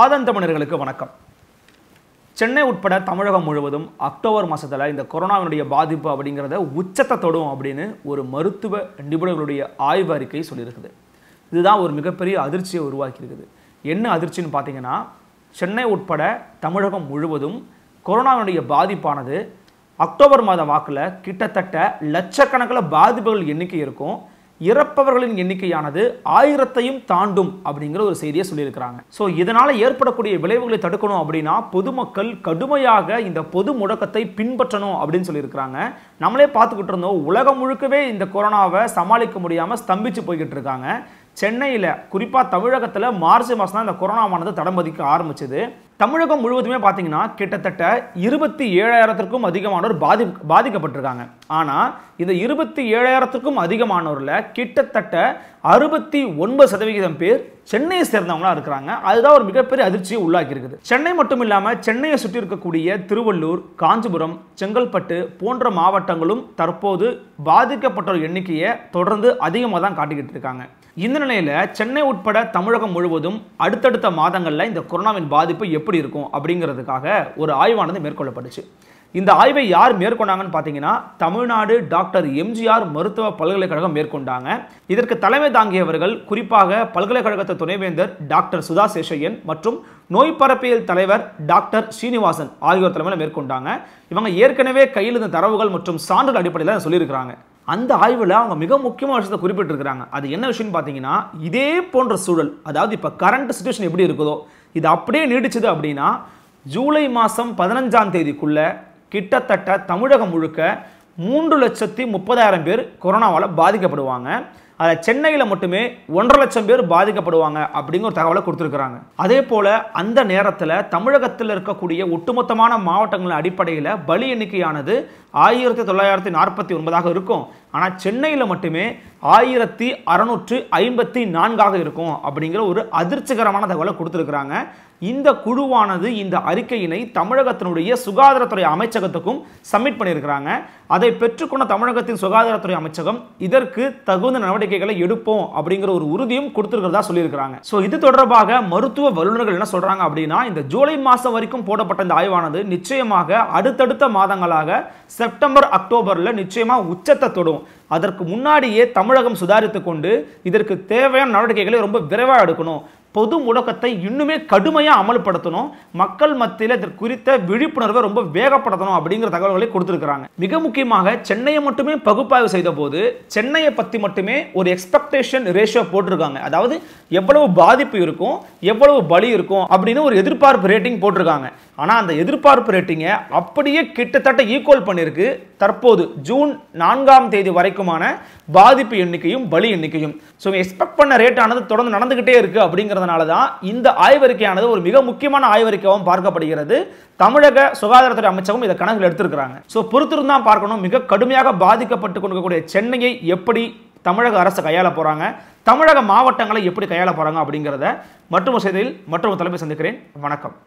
ஆதன் தமிழர்களுக்கு வணக்கம் சென்னை உட்பட தமிழகம் முழுவதும் அக்டோபர் மாதத்தில் இந்த கொரோனாவினுடைய பாதிப்பு அப்படிங்கிறத உச்சத்தை தொடும் அப்படின்னு ஒரு மருத்துவ நிபுணர்களுடைய ஆய்வு அறிக்கை சொல்லியிருக்குது இதுதான் ஒரு மிகப்பெரிய அதிர்ச்சியை உருவாக்கியிருக்குது என்ன அதிர்ச்சின்னு பார்த்தீங்கன்னா சென்னை உட்பட தமிழகம் முழுவதும் கொரோனாவினுடைய பாதிப்பானது அக்டோபர் மாத வாக்கில் கிட்டத்தட்ட லட்சக்கணக்கில் பாதிப்புகள் எண்ணிக்கை இருக்கும் இறப்பவர்களின் எண்ணிக்கையானது ஆயிரத்தையும் தாண்டும் அப்படிங்கிற ஒரு செய்தியை சொல்லியிருக்கிறாங்க ஸோ இதனால் ஏற்படக்கூடிய விளைவுகளை தடுக்கணும் அப்படின்னா பொதுமக்கள் கடுமையாக இந்த பொது முடக்கத்தை பின்பற்றணும் அப்படின்னு சொல்லியிருக்கிறாங்க நம்மளே பார்த்துக்கிட்டு இருந்தோம் உலகம் முழுக்கவே இந்த கொரோனாவை சமாளிக்க முடியாமல் ஸ்தம்பிச்சு போய்கிட்டு இருக்காங்க சென்னையில் குறிப்பாக தமிழகத்தில் மார்ச் மாதம் தான் இந்த கொரோனாவானது தடம் பதிக்க ஆரம்பிச்சது தமிழகம் முழுவதுமே பார்த்தீங்கன்னா கிட்டத்தட்ட இருபத்தி ஏழாயிரத்திற்கும் அதிகமானோர் பாதி பாதிக்கப்பட்டிருக்காங்க ஆனால் இந்த இருபத்தி ஏழாயிரத்திற்கும் அதிகமானோரில் கிட்டத்தட்ட அறுபத்தி ஒன்பது சதவிகிதம் பேர் சென்னையை சேர்ந்தவங்களாக இருக்கிறாங்க அதுதான் ஒரு மிகப்பெரிய அதிர்ச்சியை உள்ளாக்கி இருக்குது சென்னை மட்டும் இல்லாமல் சென்னையை சுற்றி இருக்கக்கூடிய திருவள்ளூர் காஞ்சிபுரம் செங்கல்பட்டு போன்ற மாவட்டங்களும் தற்போது பாதிக்கப்பட்டோர் எண்ணிக்கையை தொடர்ந்து அதிகமாக தான் காட்டிக்கிட்டு இருக்காங்க இந்த நிலையில் சென்னை உட்பட தமிழகம் முழுவதும் அடுத்தடுத்த மாதங்களில் இந்த கொரோனாவின் பாதிப்பு எப்படி இருக்கும் அப்படிங்கிறதுக்காக ஒரு ஆய்வானது மேற்கொள்ளப்பட்டுச்சு இந்த ஆய்வை யார் மேற்கொண்டாங்கன்னு பார்த்தீங்கன்னா தமிழ்நாடு டாக்டர் எம்ஜிஆர் மருத்துவ பல்கலைக்கழகம் மேற்கொண்டாங்க இதற்கு தலைமை தாங்கியவர்கள் குறிப்பாக பல்கலைக்கழகத்தை துணைவேந்தர் டாக்டர் சுதா சேஷையன் மற்றும் நோய் பரப்பியல் தலைவர் டாக்டர் ஸ்ரீனிவாசன் ஆகியோர் தலைமையில் மேற்கொண்டாங்க இவங்க ஏற்கனவே கையில் இருந்த தரவுகள் மற்றும் சான்றுகள் அடிப்படையில் சொல்லியிருக்கிறாங்க அந்த ஆய்வில் அவங்க மிக முக்கியமான விஷயத்தை குறிப்பிட்டிருக்கிறாங்க அது என்ன விஷயம்னு பார்த்தீங்கன்னா இதே போன்ற சூழல் அதாவது இப்போ கரண்ட் சுச்சுவேஷன் எப்படி இருக்குதோ இது அப்படியே நீடிச்சது அப்படின்னா ஜூலை மாதம் பதினஞ்சாம் தேதிக்குள்ளே கிட்டத்தட்ட தமிழகம் முழுக்க மூன்று லட்சத்தி முப்பதாயிரம் பேர் கொரோனாவால் பாதிக்கப்படுவாங்க அதில் சென்னையில் மட்டுமே ஒன்றரை லட்சம் பேர் பாதிக்கப்படுவாங்க அப்படிங்கிற ஒரு தகவலை கொடுத்துருக்குறாங்க அதே போல் அந்த நேரத்தில் தமிழகத்தில் இருக்கக்கூடிய ஒட்டுமொத்தமான மாவட்டங்களின் அடிப்படையில் பலி எண்ணிக்கையானது ஆயிரத்தி தொள்ளாயிரத்தி நாற்பத்தி ஒன்பதாக இருக்கும் ஆனால் சென்னையில் மட்டுமே ஆயிரத்தி அறநூற்று ஐம்பத்தி நான்காக இருக்கும் அப்படிங்கிற ஒரு அதிர்ச்சிகரமான தகவலை கொடுத்துருக்குறாங்க இந்த குழுவானது இந்த அறிக்கையினை தமிழகத்தினுடைய சுகாதாரத்துறை அமைச்சகத்துக்கும் சப்மிட் பண்ணியிருக்கிறாங்க அதை பெற்றுக்கொண்ட தமிழகத்தின் சுகாதாரத்துறை அமைச்சகம் இதற்கு தகுந்த நடவடிக்கை நடவடிக்கைகளை எடுப்போம் அப்படிங்கிற ஒரு உறுதியும் கொடுத்துருக்கிறதா சொல்லியிருக்கிறாங்க ஸோ இது தொடர்பாக மருத்துவ வல்லுநர்கள் என்ன சொல்றாங்க அப்படின்னா இந்த ஜூலை மாதம் வரைக்கும் போடப்பட்ட இந்த ஆய்வானது நிச்சயமாக அடுத்தடுத்த மாதங்களாக செப்டம்பர் அக்டோபரில் நிச்சயமாக உச்சத்தை தொடும் அதற்கு முன்னாடியே தமிழகம் சுதாரித்து கொண்டு இதற்கு தேவையான நடவடிக்கைகளை ரொம்ப விரைவாக எடுக்கணும் பொது முடக்கத்தை இன்னுமே கடுமையாக அமல்படுத்தணும் மக்கள் மத்தியில் இது குறித்த விழிப்புணர்வை ரொம்ப வேகப்படுத்தணும் அப்படிங்கிற தகவல்களை கொடுத்துருக்குறாங்க மிக முக்கியமாக சென்னையை மட்டுமே பகுப்பாய்வு செய்த போது சென்னையை பற்றி மட்டுமே ஒரு எக்ஸ்பெக்டேஷன் ரேஷியோ போட்டிருக்காங்க அதாவது எவ்வளவு பாதிப்பு இருக்கும் எவ்வளவு பலி இருக்கும் அப்படின்னு ஒரு எதிர்பார்ப்பு ரேட்டிங் போட்டிருக்காங்க ஆனால் அந்த எதிர்பார்ப்பு ரேட்டிங்கை அப்படியே கிட்டத்தட்ட ஈக்குவல் பண்ணியிருக்கு தற்போது ஜூன் நான்காம் தேதி வரைக்குமான பாதிப்பு எண்ணிக்கையும் பலி எண்ணிக்கையும் ஸோ எக்ஸ்பெக்ட் பண்ண ரேட்டானது தொடர்ந்து நடந்துகிட்டே இருக்குது அப்படிங்கிறதுனால தான் இந்த ஆய்வறிக்கையானது ஒரு மிக முக்கியமான ஆய்வறிக்கையாகவும் பார்க்கப்படுகிறது தமிழக சுகாதாரத்துறை அமைச்சகம் இதை கணக்கில் எடுத்திருக்கிறாங்க ஸோ பொறுத்திருந்தான் பார்க்கணும் மிக கடுமையாக பாதிக்கப்பட்டு கொண்டிருக்கக்கூடிய சென்னையை எப்படி தமிழக அரசு கையாள போகிறாங்க தமிழக மாவட்டங்களை எப்படி கையாள போகிறாங்க அப்படிங்கிறத மற்றொரு செய்தியில் மற்றொரு தலைமை சந்திக்கிறேன் வணக்கம்